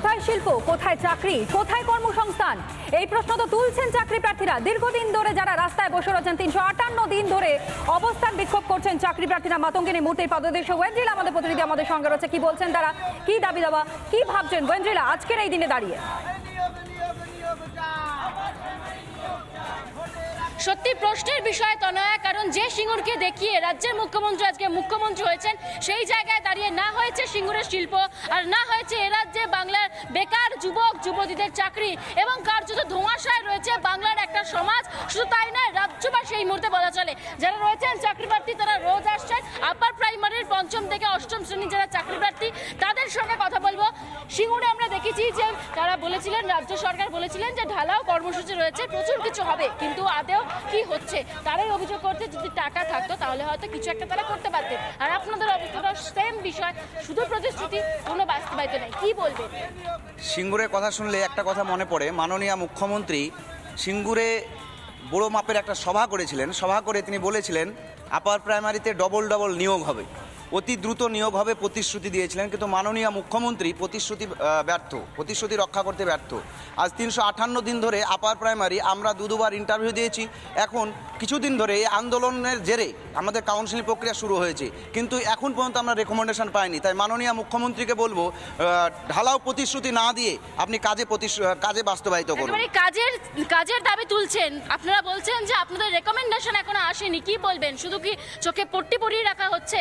কোথায় শিল্প কোথায় চাকরি কোথায় কর্মসংস্থান এই প্রশ্ন তো তুলছেন চাকরি প্রার্থীরা দীর্ঘদিন ধরে যারা রাস্তায় বসে রয়েছেন তিনশো আটান্ন দিন ধরে অবস্থান বিক্ষোভ করছেন চাকরি প্রার্থীরা মাতঙ্গিনী মূর্তির পদদেশ ওয়েন্দ্রিলা আমাদের প্রতিনিধি আমাদের সঙ্গে রয়েছে কি বলছেন তারা কি দাবি দাবা কি ভাবছেন ওয়েন্দ্রিলা আজকের এই দিনে দাঁড়িয়ে সত্যি প্রশ্নের বিষয় তনয়া কারণ যে সিঙ্গুরকে দেখিয়ে রাজ্যের মুখ্যমন্ত্রী আজকে মুখ্যমন্ত্রী হয়েছেন সেই জায়গায় দাঁড়িয়ে না হয়েছে সিঙ্গুরের শিল্প আর না হয়েছে এরাজ্যে রাজ্যে বাংলা বেকার যুবক যুবতীদের চাকরি এবং কার্যত ধোঁয়াশায় রয়েছে বাংলার একটা সমাজ শুধু তাই নয় রাজ্যবাসী এই মুহূর্তে বলা চলে যারা রয়েছেন চাকরি প্রার্থী তারা রোজ আসছেন আপার প্রাইমারির পঞ্চম থেকে অষ্টম শ্রেণীর যারা চাকরি প্রার্থী তাদের সঙ্গে কথা বলবো সিঙ্গুরে দেখেছি যে তারা বলেছিলেন রাজ্য সরকার বলেছিলেন যে ঢালাও কর্মসূচি রয়েছে প্রচুর কিছু হবে কিন্তু আদেও কি হচ্ছে তারাই অভিযোগ করতে যদি টাকা থাকতো তাহলে হয়তো কিছু একটা তারা করতে পারতেন আর আপনাদের অবস্থাটা সেম বিষয় শুধু প্রতিশ্রুতি কোনো বাস্তবায়িত নেই কি বলবেন সিঙ্গুরের কথা শুনলে একটা কথা মনে পড়ে মাননীয় মুখ্যমন্ত্রী সিঙ্গুরে বড় মাপের একটা সভা করেছিলেন সভা করে তিনি বলেছিলেন আপার প্রাইমারিতে ডবল ডবল নিয়োগ হবে অতি দ্রুত নিয়োগ হবে প্রতিশ্রুতি দিয়েছিলেন কিন্তু মাননীয় মুখ্যমন্ত্রী প্রতিশ্রুতি ব্যর্থ প্রতিশ্রুতি রক্ষা করতে ব্যর্থ আজ তিনশো আটান্ন দিন ধরে আপার প্রাইমারি আমরা দু দুবার ইন্টারভিউ দিয়েছি এখন কিছুদিন ধরে এই আন্দোলনের জেরে আমাদের কাউন্সিল প্রক্রিয়া শুরু হয়েছে কিন্তু এখন পর্যন্ত আমরা রেকমেন্ডেশন পাইনি তাই মাননীয় মুখ্যমন্ত্রীকে বলবো ঢালাও প্রতিশ্রুতি না দিয়ে আপনি কাজে কাজে বাস্তবায়িত করুন কাজের কাজের দাবি তুলছেন আপনারা বলছেন যে আপনাদের রেকমেন্ডেশন এখনো আসেনি কি বলবেন শুধু কি চোখে পট্টি পরিয়ে রাখা হচ্ছে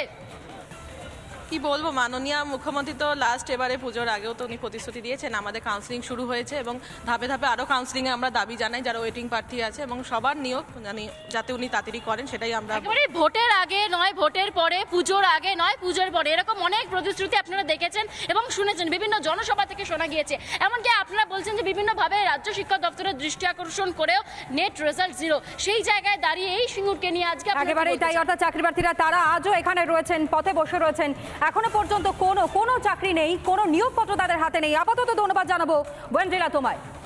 কি বলবো মাননীয় মুখ্যমন্ত্রী তো লাস্ট এবারে পুজোর আগেও তো উনি প্রতিশ্রুতি দিয়েছেন আমাদের কাউন্সিলিং শুরু হয়েছে এবং ধাপে ধাপে আরও কাউন্সিলিংয়ে আমরা দাবি জানাই যারা ওয়েটিং প্রার্থী আছে এবং সবার নিয়োগ জানি মানে যাতে উনি তাড়াতাড়ি করেন সেটাই আমরা ভোটের আগে নয় ভোটের পরে পুজোর আগে নয় পুজোর পরে এরকম অনেক প্রতিশ্রুতি আপনারা দেখেছেন এবং শুনেছেন বিভিন্ন জনসভা থেকে শোনা গিয়েছে এমনকি আপনারা বলছেন যে বিভিন্নভাবে রাজ্য শিক্ষা দপ্তরের দৃষ্টি আকর্ষণ করেও নেট রেজাল্ট জিরো সেই জায়গায় দাঁড়িয়ে এই সিঙ্গুরকে নিয়ে আজকে একেবারেই তাই অর্থাৎ চাকরি প্রার্থীরা তারা আজও এখানে রয়েছেন পথে বসে রয়েছেন এখনো পর্যন্ত কোনো কোনো চাকরি নেই কোনো নিয়োগপত্র তাদের হাতে নেই আপাতত ধন্যবাদ জানাবো বন্দ্রিলা তোমায়